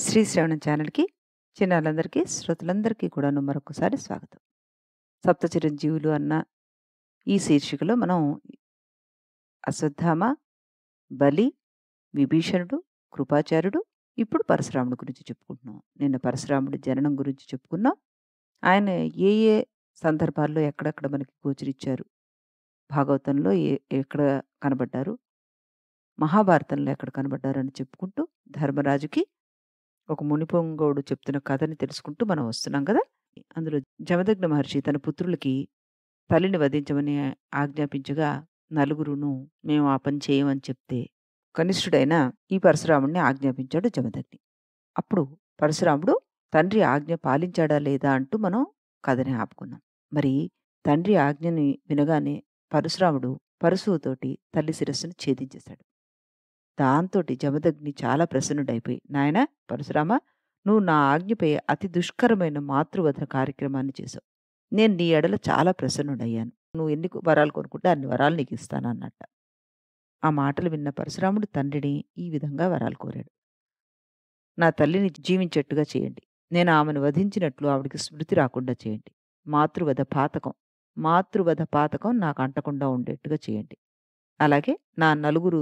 శ్రీ శ్రవణ ఛానల్కి చిన్నారులందరికీ శ్రోతలందరికీ కూడాను మరొకసారి స్వాగతం సప్త చిరంజీవులు అన్న ఈ శీర్షికలో మనం అశ్వత్థామ బలి విభీషణుడు కృపాచార్యుడు ఇప్పుడు పరశురాముడి గురించి చెప్పుకుంటున్నాం నిన్న పరశురాముడి జననం గురించి చెప్పుకున్నాం ఆయన ఏ ఏ సందర్భాల్లో ఎక్కడెక్కడ మనకి గోచరించారు భాగవతంలో ఏ ఎక్కడ కనబడ్డారు మహాభారతంలో ఎక్కడ కనబడ్డారు అని చెప్పుకుంటూ ధర్మరాజుకి ఒక మునిపొంగోడు చెప్తున్న కథని తెలుసుకుంటూ మనం వస్తున్నాం కదా అందులో జమదగ్న మహర్షి తన పుత్రులకి తల్లిని వధించమని ఆజ్ఞాపించగా నలుగురును మేము ఆ పని చేయమని చెప్తే కనిష్ఠుడైన ఈ పరశురాముడిని ఆజ్ఞాపించాడు జమదగ్ని అప్పుడు పరశురాముడు తండ్రి ఆజ్ఞ పాలించాడా లేదా అంటూ మనం కథని ఆపుకున్నాం మరి తండ్రి ఆజ్ఞని వినగానే పరశురాముడు పరశువుతోటి తల్లి శిరస్సును ఛేదించేశాడు దాంతో జమదగ్ని చాలా ప్రసన్నుడైపోయి నాయన పరశురామ నువ్వు నా ఆజ్ఞపై అతి దుష్కరమైన మాతృవధ కార్యక్రమాన్ని చేశావు నేను నీ ఎడల చాలా ప్రసన్నుడయ్యాను నువ్వు ఎన్ని వరాలు కొనుక్కుంటే అన్ని వరాలు నీకు అన్నట్ట ఆ మాటలు విన్న పరశురాముడు తండ్రిని ఈ విధంగా వరాలు కోరాడు నా తల్లిని జీవించేట్టుగా చేయండి నేను ఆమెను వధించినట్లు ఆవిడికి స్మృతి రాకుండా చేయండి మాతృవధ పాతకం మాతృవధ పాతకం నాకు అంటకుండా ఉండేట్టుగా చేయండి అలాగే నా నలుగురు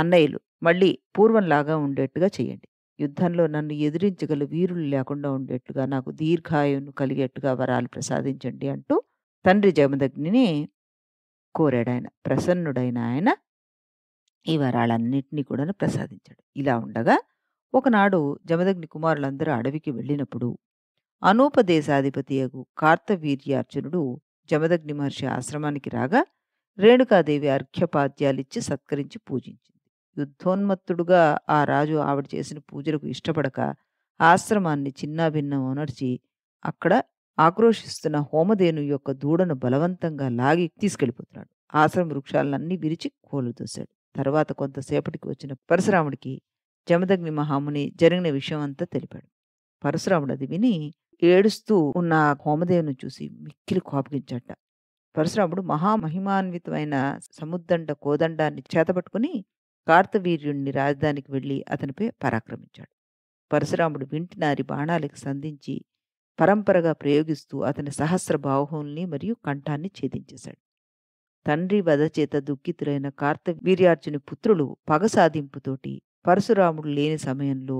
అన్నయ్యలు మళ్ళీ పూర్వంలాగా ఉండేట్టుగా చేయండి యుద్ధంలో నన్ను ఎదిరించగల వీరులు లేకుండా ఉండేట్టుగా నాకు దీర్ఘాయును కలిగేట్టుగా వరాలు ప్రసాదించండి అంటూ తండ్రి జమదగ్నిని కోరాడు ఆయన ప్రసన్నుడైన ఆయన ఈ వరాలన్నింటినీ కూడా ప్రసాదించాడు ఇలా ఉండగా ఒకనాడు జమదగ్ని కుమారులందరూ అడవికి వెళ్ళినప్పుడు అగు కార్తవీర్యార్జునుడు జమదగ్ని మహర్షి ఆశ్రమానికి రాగా రేణుకాదేవి అర్ఘ్యపాద్యాలిచ్చి సత్కరించి పూజించింది యుద్ధోన్మత్తుడుగా ఆ రాజు ఆవిడ చేసిన పూజలకు ఇష్టపడక ఆశ్రమాన్ని చిన్నాభిన్నం ఉనర్చి అక్కడ ఆక్రోషిస్తున్న హోమదేను యొక్క దూడను బలవంతంగా లాగి తీసుకెళ్లిపోతున్నాడు ఆశ్రమ వృక్షాలన్నీ విరిచి కోలు దోశాడు తర్వాత కొంతసేపటికి వచ్చిన పరశురాముడికి జమదగ్ని మహాముని జరిగిన విషయం అంతా తెలిపాడు పరశురాముడు అది విని ఏడుస్తూ ఉన్న హోమదేవుని చూసి మిక్కిలి కోపగించట పరశురాముడు మహామహిమాన్వితమైన సముద్దండ కోదండాన్ని చేతపట్టుకుని కార్తవీర్యుణ్ణి రాజధానికి వెళ్ళి అతనిపై పరాక్రమించాడు పరశురాముడు వింటినారి బాణాలకు సంధించి పరంపరగా ప్రయోగిస్తూ అతని సహస్ర బాహువుల్ని మరియు కంఠాన్ని ఛేదించేశాడు తండ్రి వధచేత దుఃఖితులైన కార్తవీర్యార్జుని పుత్రులు పగ సాధింపుతోటి పరశురాముడు లేని సమయంలో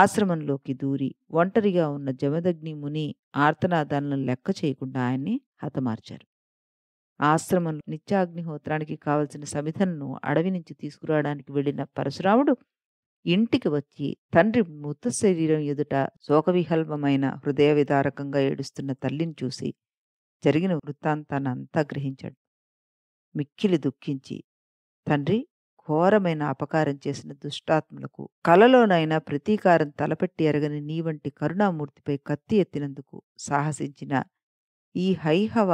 ఆశ్రమంలోకి దూరి ఒంటరిగా ఉన్న జమదగ్ని ముని ఆర్తనాదాలను లెక్క చేయకుండా ఆయన్ని హతమార్చారు ఆశ్రమంలో నిత్యాగ్నిహోత్రానికి కావలసిన సమితలను అడవి నుంచి తీసుకురావడానికి వెళ్ళిన పరశురాముడు ఇంటికి వచ్చి తండ్రి మృత శరీరం ఎదుట శోకవిహల్వమైన హృదయ విదారకంగా ఏడుస్తున్న తల్లిని చూసి జరిగిన అంతా గ్రహించాడు మిక్కిలి దుఃఖించి తండ్రి ఘోరమైన అపకారం చేసిన దుష్టాత్మలకు కలలోనైనా ప్రతీకారం తలపెట్టి ఎరగని నీ వంటి కరుణామూర్తిపై కత్తి ఎత్తినందుకు సాహసించిన ఈ హైహవ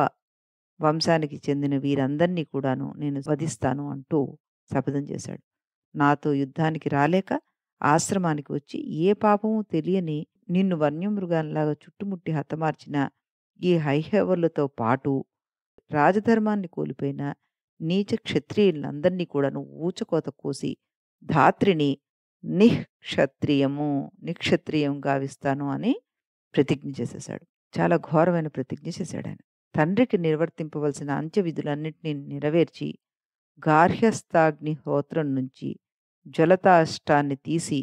వంశానికి చెందిన వీరందరినీ కూడాను నేను వధిస్తాను అంటూ శపథం చేశాడు నాతో యుద్ధానికి రాలేక ఆశ్రమానికి వచ్చి ఏ పాపము తెలియని నిన్ను వన్యమృగాల్లాగా చుట్టుముట్టి హతమార్చిన ఈ హైహేవర్లతో పాటు రాజధర్మాన్ని కోల్పోయిన నీచ క్షత్రియులందరినీ కూడాను ఊచకోత కోసి ధాత్రిని నిక్షత్రియము నిక్షత్రియం గావిస్తాను అని ప్రతిజ్ఞ చేసేశాడు చాలా ఘోరమైన ప్రతిజ్ఞ చేశాడు ఆయన తండ్రికి నిర్వర్తింపవలసిన అంత్యవిధులన్నింటినీ నెరవేర్చి గార్హ్యస్థాగ్ని హోత్రం నుంచి జ్వలతాష్టాన్ని తీసి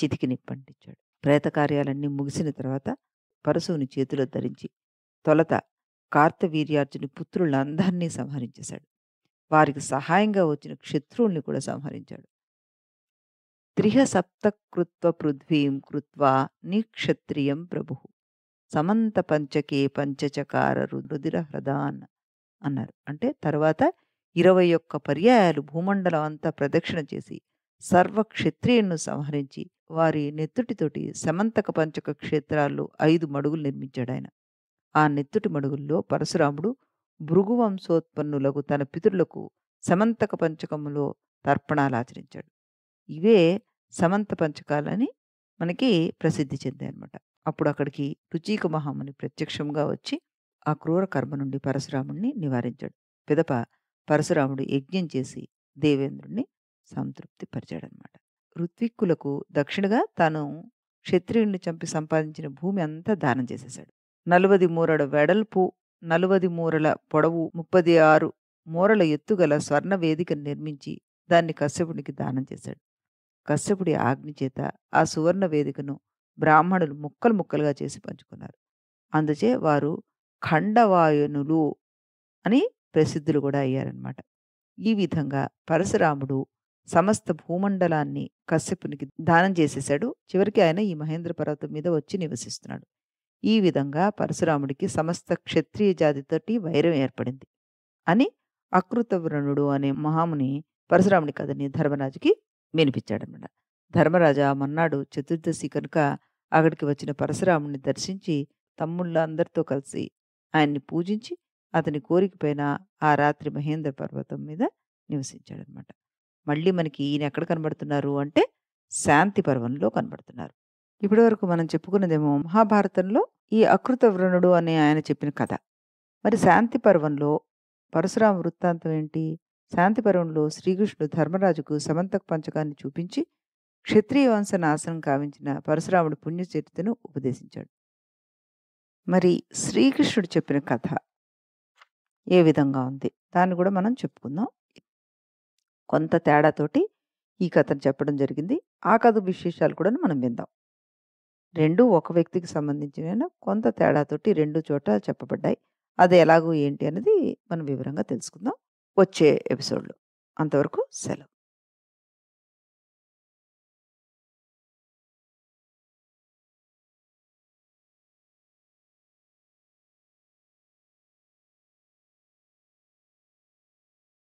చితికి నిప్పంటించాడు ప్రేతకార్యాలన్నీ ముగిసిన తర్వాత పరశువుని చేతిలో ధరించి తొలత కార్తవీర్యార్జుని పుత్రులందరినీ సంహరించేశాడు వారికి సహాయంగా వచ్చిన శత్రువుల్ని కూడా సంహరించాడు త్రిహ సప్తకృత్వ పృథ్వీం కృత్వా నిక్షత్రియం ప్రభు సమంత పంచకే పంచచకార రుదిర హ్రదాన్ అన్నారు అంటే తర్వాత ఇరవై ఒక్క పర్యాయాలు భూమండలం అంతా ప్రదక్షిణ చేసి సర్వ క్షత్రియులను సంహరించి వారి నెత్తుటితోటి సమంతక పంచక క్షేత్రాల్లో ఐదు మడుగులు నిర్మించాడు ఆయన ఆ నెత్తుటి మడుగుల్లో పరశురాముడు భృగువంశోత్పన్నులకు తన పితరులకు సమంతక పంచకములో తర్పణాలు ఆచరించాడు ఇవే సమంత పంచకాలని మనకి ప్రసిద్ధి చెందాయి అనమాట అప్పుడు అక్కడికి రుచీక మహాముని ప్రత్యక్షంగా వచ్చి ఆ క్రూర కర్మ నుండి పరశురాముడిని నివారించాడు పిదప పరశురాముడు యజ్ఞం చేసి దేవేంద్రుణ్ణి సంతృప్తి పరిచాడనమాట ఋత్విక్కులకు దక్షిణగా తాను క్షత్రియుణ్ణి చంపి సంపాదించిన భూమి అంతా దానం చేసేశాడు నలువది మూరల వెడల్పు నలువది మూరల పొడవు ముప్పది ఆరు మూరల ఎత్తుగల స్వర్ణ వేదికను నిర్మించి దాన్ని కశ్యపుడికి దానం చేశాడు కశ్యపుడి ఆజ్ఞ చేత ఆ సువర్ణ వేదికను బ్రాహ్మణులు ముక్కలు ముక్కలుగా చేసి పంచుకున్నారు అందుచే వారు ఖండవాయునులు అని ప్రసిద్ధులు కూడా అయ్యారనమాట ఈ విధంగా పరశురాముడు సమస్త భూమండలాన్ని కశ్యపునికి దానం చేసేసాడు చివరికి ఆయన ఈ మహేంద్ర పర్వతం మీద వచ్చి నివసిస్తున్నాడు ఈ విధంగా పరశురాముడికి సమస్త క్షత్రియ జాతితోటి వైరం ఏర్పడింది అని అకృతవ్రణుడు అనే మహాముని పరశురాముడి కథని ధర్మరాజుకి వినిపించాడనమాట ధర్మరాజా మన్నాడు చతుర్దశి కనుక అక్కడికి వచ్చిన పరశురాముని దర్శించి తమ్ముళ్ళందరితో కలిసి ఆయన్ని పూజించి అతని కోరికపైన ఆ రాత్రి మహేంద్ర పర్వతం మీద నివసించాడనమాట మళ్ళీ మనకి ఈయన ఎక్కడ కనబడుతున్నారు అంటే శాంతి పర్వంలో కనబడుతున్నారు ఇప్పటి వరకు మనం చెప్పుకున్నదేమో మహాభారతంలో ఈ అకృత వ్రణుడు అనే ఆయన చెప్పిన కథ మరి శాంతి పర్వంలో పరశురామ వృత్తాంతం ఏంటి శాంతి పర్వంలో శ్రీకృష్ణుడు ధర్మరాజుకు సమంతక పంచకాన్ని చూపించి క్షత్రియ వంశ నాశనం కావించిన పరశురాముడు పుణ్యచరిత్రను ఉపదేశించాడు మరి శ్రీకృష్ణుడు చెప్పిన కథ ఏ విధంగా ఉంది దాన్ని కూడా మనం చెప్పుకుందాం కొంత తేడాతోటి ఈ కథను చెప్పడం జరిగింది ఆ కథ విశేషాలు కూడా మనం విందాం రెండు ఒక వ్యక్తికి సంబంధించిన కొంత తేడాతోటి రెండు చోట చెప్పబడ్డాయి అది ఎలాగో ఏంటి అనేది మనం వివరంగా తెలుసుకుందాం వచ్చే ఎపిసోడ్లో అంతవరకు సెలవు